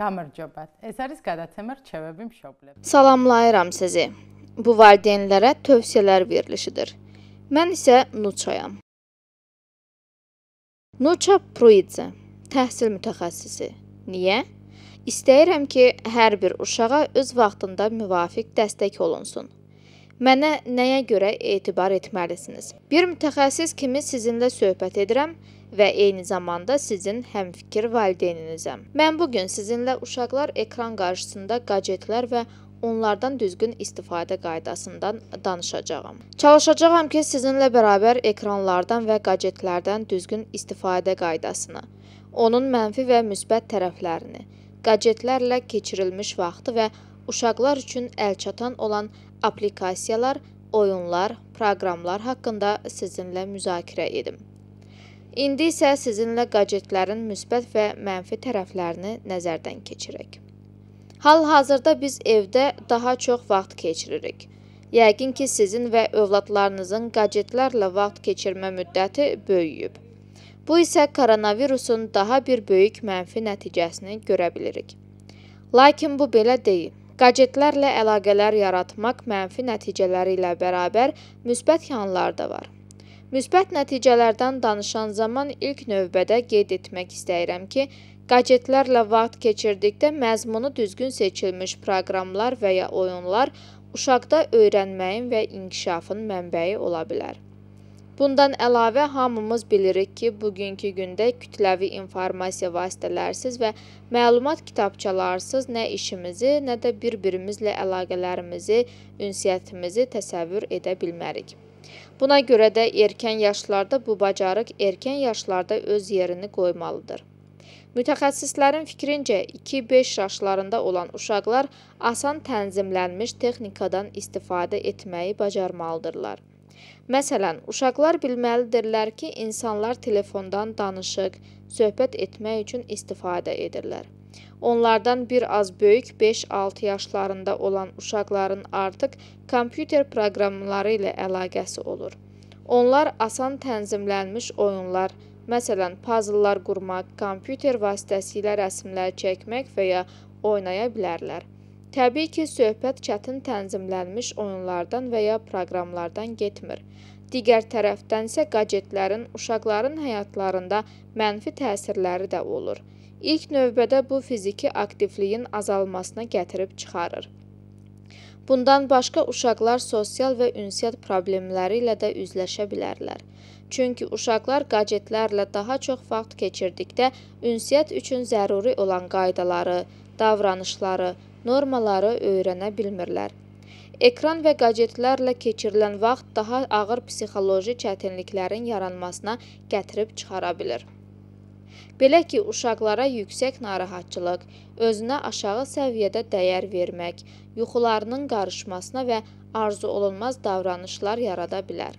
გამარჯობათ. ეს არის გადაცემა რჩევები მშობლებს. სალამlayıram sizi. Bu valideynlərə tövsiyələr verilişidir. Mən isə Nuçayam. Nuça Pruidze, təhsil mütəxəssisi. Niyə? İstəyirəm ki, hər bir uşağa öz vaxtında müvafiq dəstək olunsun. Mənə nəyə görə etibar etməlisiniz? Bir mütəxəssis kimi sizinlə söhbət edirəm və eyni zamanda sizin həmfikir valideyninizə. Mən bu gün sizinlə uşaqlar ekran qarşısında gadgetlər və onlardan düzgün istifadə qaydasından danışacağam. Çalışacağam ki, sizinlə bərabər ekranlardan və gadgetlərdən düzgün istifadə qaydasını, onun mənfi və müsbət tərəflərini, gadgetlərlə keçirilmiş vaxtı və uşaqlar üçün əlçatan olan aplikasiyalar, oyunlar, proqramlar haqqında sizinlə müzakirə edim. İndi isə sizinlə qadjetlərin müsbət və mənfi tərəflərini nəzərdən keçirək. Hal-hazırda biz evdə daha çox vaxt keçiririk. Yəqin ki, sizin və övladlarınızın qadjetlərlə vaxt keçirmə müddəti böyüyüb. Bu isə koronavirusun daha bir böyük mənfi nəticəsini görə bilirik. Lakin bu belə deyil. Qadjetlərlə əlaqələr yaratmaq mənfi nəticələri ilə bərabər müsbət yanlar da var. Müsbət nəticələrdən danışan zaman ilk növbədə qeyd etmək istəyirəm ki, Qajetlərlə vaxt keçirdikdə məzmunu düzgün seçilmiş proqramlar və ya oyunlar uşaqda öyrənməyin və inkişafın mənbəyi ola bilər. Bundan əlavə hamımız bilirik ki, bugünkü gündə kütləvi informasiya vasitələrsiz və məlumat kitabçalarsız nə işimizi, nə də bir-birimizlə əlaqələrimizi, ünsiyyətimizi təsəvvür edə bilmərik. Buna görə də erkən yaşlarda bu bacarıq erkən yaşlarda öz yerini qoymalıdır. Mütəxəssislərin fikrincə 2-5 yaşlarında olan uşaqlar asan tənzimlənmiş texnikadan istifadə etməyi bacarmalıdırlar. Məsələn, uşaqlar bilməlidirlər ki, insanlar telefondan danışıq, söhbət etmək üçün istifadə edirlər. Onlardan bir az böyük 5-6 yaşlarında olan uşaqların artıq kompüter proqramları ilə əlaqəsi olur. Onlar asan tənzimlənmiş oyunlar, məsələn, puzzlelar qurmaq, kompüter vasitəsilə rəsmlər çəkmək və ya oynaya bilərlər. Təbii ki, söhbət çətin tənzimlənmiş oyunlardan və ya proqramlardan getmir. Digər tərəfdən isə gadgetlərin uşaqların həyatlarında mənfi təsirləri də olur. İlk növbədə bu fiziki aktivliyin azalmasına gətirib çıxarır. Bundan başqa uşaqlar sosial və ünsiyyət problemləri ilə də üzləşə bilərlər. Çünki uşaqlar gadgetlərlə daha çox vaxt keçirdikdə ünsiyyət üçün zəruri olan qaydaları, davranışları, normaları öyrənə bilmirlər. Ekran və gadgetlərlə keçirilən vaxt daha ağır psixoloji çətinliklərin yaranmasına gətirib çıxara bilər. Belə ki, uşaqlara yüksək narahatçılıq, özünə aşağı səviyyədə dəyər vermək, yuxularının qarışmasına və arzu olunmaz davranışlar yarada bilər.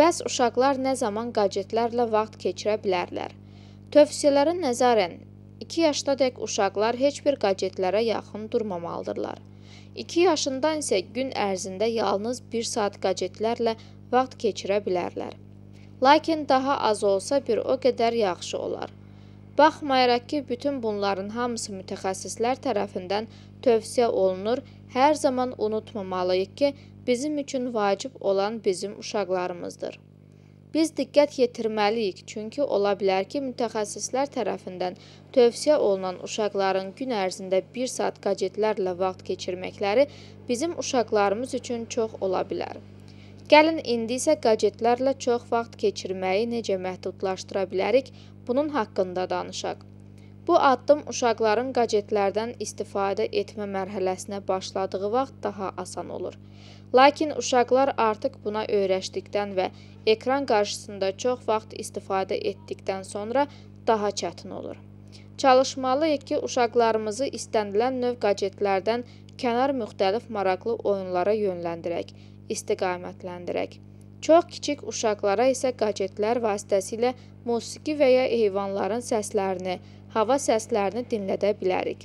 Bəs uşaqlar nə zaman gadgetlərlə vaxt keçirə bilərlər? Tövsiyələrə nəzarən 2 yaşdadək uşaqlar heç bir gadgetlərə yaxın durmamalıdırlar. 2 yaşından isə gün ərzində yalnız 1 saat gadgetlərlə vaxt keçirə bilərlər. Lakin daha az olsa bir o qədər yaxşı olar. Baxmayaraq ki, bütün bunların hamısı mütəxəssislər tərəfindən tövsiyə olunur, hər zaman unutmamalıyıq ki, bizim üçün vacib olan bizim uşaqlarımızdır. Biz diqqət yetirməliyik, çünki ola bilər ki, mütəxəssislər tərəfindən tövsiyə olunan uşaqların gün ərzində 1 saat gadgetlərlə vaxt keçirməkləri bizim uşaqlarımız üçün çox ola bilər. Gəlin indi isə gadgetlərlə çox vaxt keçirməyi necə məhdudlaşdıra bilərik, bunun haqqında danışaq. Bu addım uşaqların qacetlərdən istifadə etmə mərhələsinə başladığı vaxt daha asan olur. Lakin uşaqlar artıq buna öyrəşdikdən və ekran qarşısında çox vaxt istifadə etdikdən sonra daha çətin olur. Çalışmalıyıq ki, uşaqlarımızı istənilən növ qacetlərdən kənar müxtəlif maraqlı oyunlara yönləndirək, istiqamətləndirək. Çox kiçik uşaqlara isə qacetlər vasitəsilə musiqi və ya heyvanların səslərini, hava səslərini dinlədə bilərik.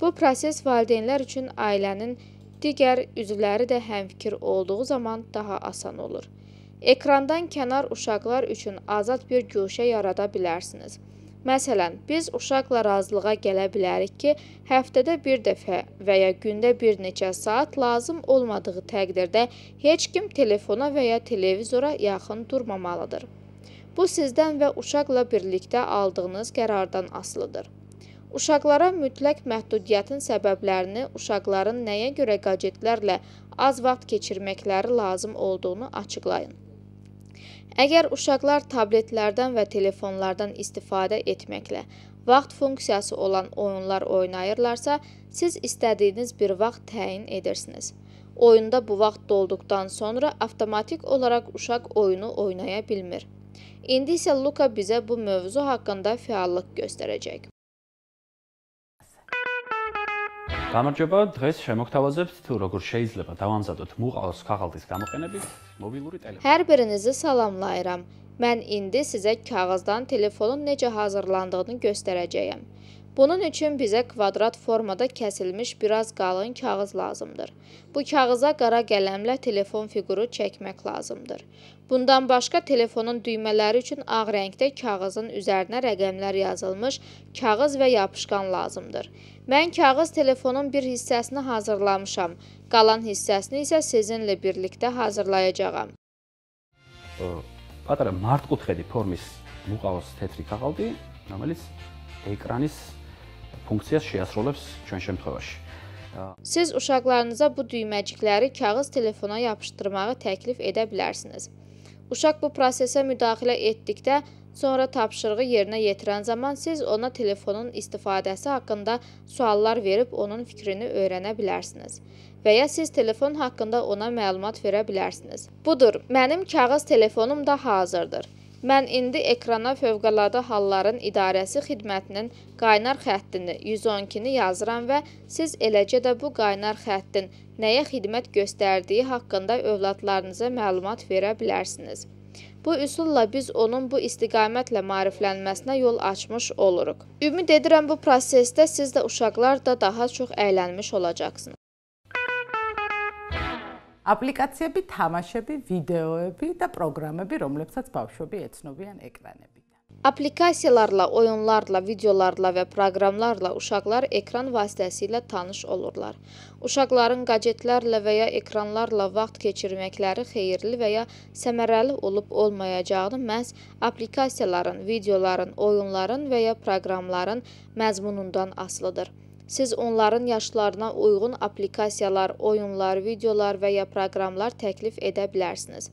Bu proses valideynlər üçün ailənin digər üzvləri də həmfikir olduğu zaman daha asan olur. Ekrandan kənar uşaqlar üçün azad bir guşə yarada bilərsiniz. Məsələn, biz uşaqla razılığa gələ bilərik ki, həftədə bir dəfə və ya gündə bir neçə saat lazım olmadığı təqdirdə heç kim telefona və ya televizora yaxın durmamalıdır. Bu sizdən və uşaqla birlikdə aldığınız qərardan asılıdır. Uşaqlara mütləq məhdudiyyətin səbəblərini uşaqların nəyə görə gadgetlərlə az vaxt keçirməkləri lazım olduğunu açıqlayın. Əgər uşaqlar tabletlərdən və telefonlardan istifadə etməklə vaxt funksiyası olan oyunlar oynayırlarsa, siz istədiyiniz bir vaxt təyin edirsiniz. Oyunda bu vaxt dolduqdan sonra avtomatik olaraq uşaq oyunu oynaya bilmir. İndi isə Luka bizə bu mövzu haqqında fəallıq göstərəcək. გამარჯობა, დღეს შემოგთავაზებთ თუ როგორ შეიძლება დავამზადოთ მუყავს ქაღალდის გამოყენებით მობილური ტელეფონი. Hər birinizi salamlayıram. Mən indi sizə kağızdan telefonun necə hazırlandığını göstərəcəyəm. Bunun üçün bizə kvadrat formada kəsilmiş biraz qalın kağız lazımdır. Bu kağıza qara qələmlə telefon fiquru çəkmək lazımdır. Bundan başqa telefonun düymələri üçün ağ rəngdə kağızın üzərinə rəqəmlər yazılmış kağız və yapışqan lazımdır. Mən kağız telefonun bir hissəsini hazırlamışam. Qalan hissəsini isə sizinlə birlikdə hazırlayacağam. პატარა მარტკუთხედი ფორმის მუყავას თეთრი ქაღალდი, რომელიც ეკრანის funksiyası შეასრულებს ჩვენშემ შემთხვევაში. Siz uşaqlarınıza bu düyməcikləri kağız telefona yapışdırmağı təklif edə bilərsiniz. Uşaq bu prosesə müdaxilə etdikdə sonra tapşırığı yerinə yetirən zaman siz ona telefonun istifadəsi haqqında suallar verib onun fikrini öyrənə bilərsiniz və ya siz telefon haqqında ona məlumat verə bilərsiniz. Budur, mənim kağız telefonum da hazırdır. Mən indi ekrana Fövqəladə Halların İdarəsi xidmətinin qaynar xəttini 112-ni yazıram və siz eləcə də bu qaynar xəttin nəyə xidmət göstərdiyi haqqında övladlarınıza məlumat verə bilərsiniz. Bu üsulla biz onun bu istiqamətlə maariflənməsinə yol açmış oluruq. Ümid edirəm bu prosesdə siz də uşaqlar da daha çox əylənmiş olacaqsınız აპლიკაციები, თამაშები, ვიდეოები და პროგრამები, რომლებსაც ბავშვები ეცნობიან ეკრანებით. Aplikasiyalarla, oyunlarla, videolarla və proqramlarla uşaqlar ekran vasitəsilə tanış olurlar. Uşaqların gadjetlərlə və ya ekranlarla vaxt keçirməkləri xeyirli və ya səmərəli olub olmayacağını məhz aplikasiyaların, videoların, oyunların və ya proqramların məzmunundan asılıdır. Siz onların yaşlarına uyğun applikasiyalar, oyunlar, videolar və ya proqramlar təklif edə bilərsiniz.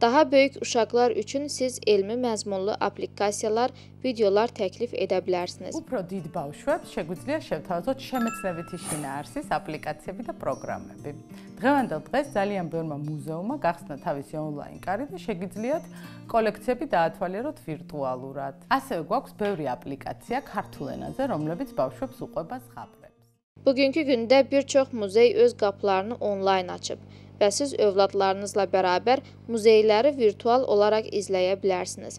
Daha böyük uşaqlar üçün siz elmi məzmunlu applikasiyalar, videolar təklif edə bilərsiniz. Bu pro did bauşvab şəgudzliya şəvtavzot şəmətləvit işinə ərsiz applikasiyavi də proqraməbi. Dğəvəndəl dğəz zəliyən bəlmə muzeuma qaxsına tavisi onlayn qari də şəgudzliyat kolekciyavi də atvalerot virtual urad. Asəvə qoqs bəvri applikasiya kartulənəzə romləbiz bauşvab zuqoyba zxabrəb. Bugünkü gündə bir çox muzey öz qaplarını onlayn açıb. və siz övladlarınızla bərabər muzeyləri virtual olaraq izləyə bilərsiniz.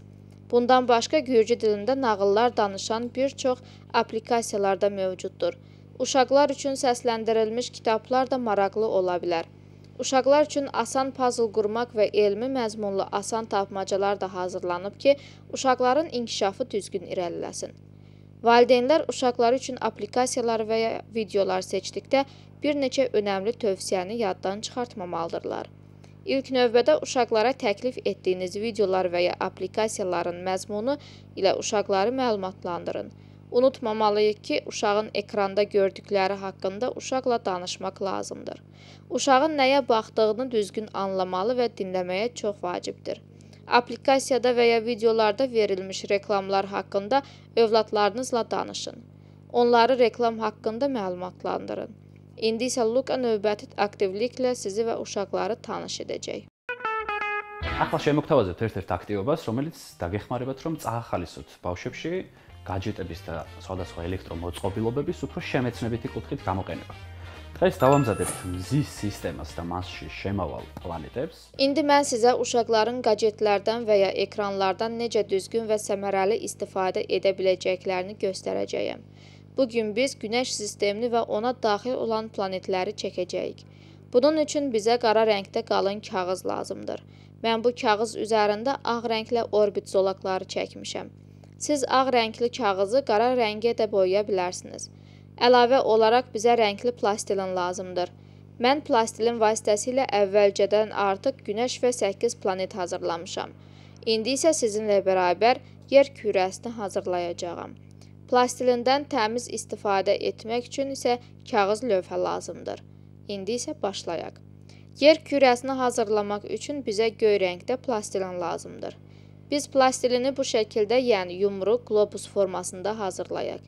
Bundan başqa gürcü dilində nağıllar danışan bir çox aplikasiyalarda mövcuddur. Uşaqlar üçün səsləndirilmiş kitablar da maraqlı ola bilər. Uşaqlar üçün asan puzzle qurmaq və elmi məzmunlu asan tapmacalar da hazırlanıb ki, uşaqların inkişafı düzgün irəliləsin. Valideynlər uşaqları üçün aplikasiyalar və ya videolar seçdikdə bir neçə önəmli tövsiyəni yaddan çıxartmamalıdırlar. İlk növbədə uşaqlara təklif etdiyiniz videolar və ya aplikasiyaların məzmunu ilə uşaqları məlumatlandırın. Unutmamalıyıq ki, uşağın ekranda gördükləri haqqında uşaqla danışmaq lazımdır. Uşağın nəyə baxdığını düzgün anlamalı və dinləməyə çox vacibdir. aplikasiyada və ya videolarda verilmiş reklamlar haqqında övladlarınızla danışın. Onları reklam haqqında məlumatlandırın. İndi isə Luka növbəti aktivliklə sizi və uşaqları tanış edəcək. ახლა შემოგთავაზებთ ერთ-ერთ აქტივობას, რომელიც დაგეხმარებათ, რომ წაახალისოთ ბავშვებში გაჯეტების და სხვადასხვა ელექტრომოწყობილობების უფრო შემეცნებითი კუთხით გამოყენება. დღეს დავამზადებთ მზის სისტემას და მასში შემავალ პლანეტებს. İndi mən sizə uşaqların gadjetlərdən və ya ekranlardan necə düzgün və səmərəli istifadə edə biləcəklərini göstərəcəyəm. Bu gün biz Günəş sistemini və ona daxil olan planetləri çəkəcəyik. Bunun üçün bizə qara rəngdə qalın kağız lazımdır. Mən bu kağız üzərində ağ rənglə orbit zolaqları çəkmişəm. Siz ağ rəngli kağızı qara rəngə də boyaya bilərsiniz. Əlavə olaraq bizə rəngli plastilin lazımdır. Mən plastilin vasitəsilə əvvəlcədən artıq günəş və 8 planet hazırlamışam. İndi isə sizinlə bərabər yer kürəsini hazırlayacağam. Plastilindən təmiz istifadə etmək üçün isə kağız lövhə lazımdır. İndi isə başlayaq. Yer kürəsini hazırlamaq üçün bizə göy rəngdə plastilin lazımdır. Biz plastilini bu şəkildə, yəni yumruq, globus formasında hazırlayaq.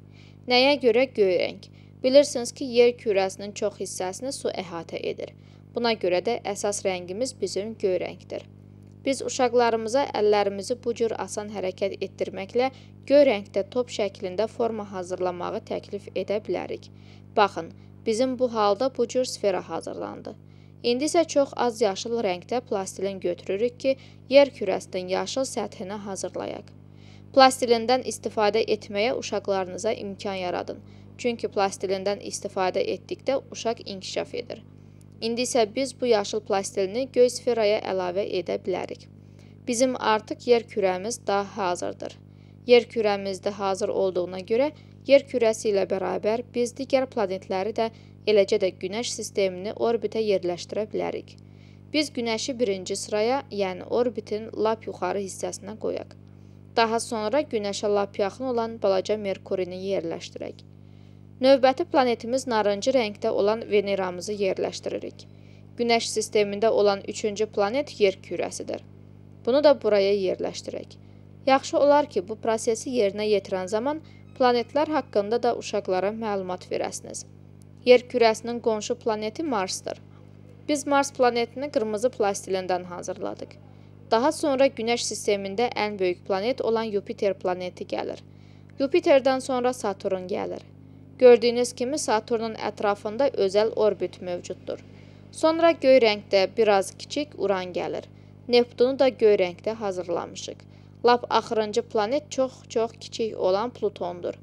Nəyə görə göy rəng? Bilirsiniz ki, yer kürəsinin çox hissəsini su əhatə edir. Buna görə də əsas rəngimiz bizim göy rəngdir. Biz uşaqlarımıza əllərimizi bu cür asan hərəkət etdirməklə göy rəngdə top şəklində forma hazırlamağı təklif edə bilərik. Baxın, bizim bu halda bu cür sfera hazırlandı. İndi isə çox az yaşıl rəngdə plastilin götürürük ki, yer kürəsinin yaşıl səthini hazırlayaq. Plastilindən istifadə etməyə uşaqlarınıza imkan yaradın. Çünki plastilindən istifadə etdikdə uşaq inkişaf edir. İndi isə biz bu yaşıl plastilini göy sferaya əlavə edə bilərik. Bizim artıq yer kürəmiz daha hazırdır. Yer kürəmizdə hazır olduğuna görə yer kürəsi ilə bərabər biz digər planetləri də, eləcə də günəş sistemini orbitə yerləşdirə bilərik. Biz günəşi birinci sıraya, yəni orbitin lap yuxarı hissəsinə qoyaq. Daha sonra günəşə lap yaxın olan balaca Merkurini yerləşdirək. Növbəti planetimiz narıncı rəngdə olan Veneramızı yerləşdiririk. Günəş sistemində olan üçüncü planet yer kürəsidir. Bunu da buraya yerləşdirək. Yaxşı olar ki, bu prosesi yerinə yetirən zaman planetlər haqqında da uşaqlara məlumat verəsiniz. Yer kürəsinin qonşu planeti Marsdır. Biz Mars planetini qırmızı plastilindən hazırladıq. Daha sonra Günəş sistemində ən böyük planet olan Yupiter planeti gəlir. Yupiterdən sonra Saturn gəlir. Gördüyünüz kimi Saturnun ətrafında özəl orbit mövcuddur. Sonra göy rəngdə biraz kiçik Uran gəlir. Neptunu da göy rəngdə hazırlamışıq. Lap axırıncı planet çox-çox kiçik olan Plutondur.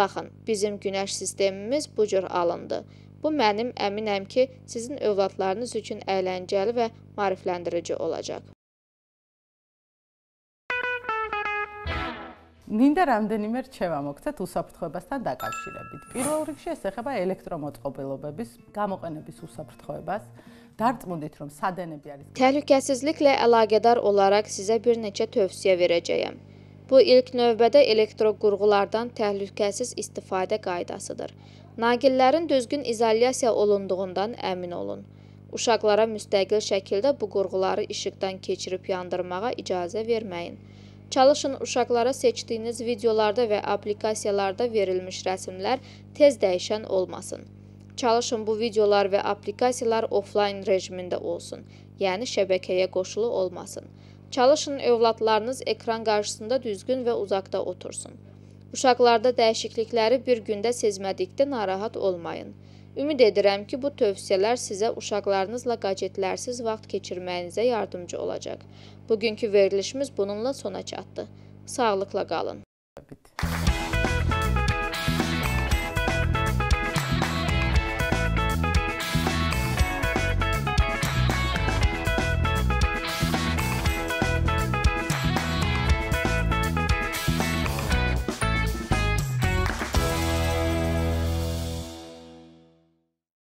Baxın, bizim günəş sistemimiz bu cür alındı. Bu mənim əminəm ki, sizin övladlarınız üçün əyləncəli və marifləndirici olacaq. მინდა რამდენიმე რჩევა მოგცეთ უსაფრთხოებასთან დაკავშირებით. პირველ რიგში ეს ეხება ელექტრომოწყობილობების გამოყენების usafrtkoyebas. Dartmundit rom sadeneb aris. Tehlikesizlikle alakadar olarak size bir neçe tövsiye vereceğim. Bu ilk növbədə elektroqurğulardan təhlükəsiz istifadə qaydasıdır. Naqillərin düzgün izolyasiya olunduğundan əmin olun. Uşaqlara müstəqil şəkildə bu qurğuları işıqdan keçirib yandırmağa icazə verməyin. Çalışın uşaqlara seçdiyiniz videolarda və aplikasiyalarda verilmiş rəsimlər tez dəyişən olmasın. Çalışın bu videolar və aplikasiyalar offline rejimində olsun, yəni şəbəkəyə qoşulu olmasın. Çalışın övladlarınız ekran qarşısında düzgün və uzaqda otursun. Uşaqlarda dəyişiklikləri bir gündə sezmədikdə narahat olmayın. Ümid edirəm ki, bu tövsiyələr sizə uşaqlarınızla qajetlərsiz vaxt keçirməyinizə yardımcı olacaq. Bugünkü verilişimiz bununla sona çatdı. Sağlıqla qalın. Bit.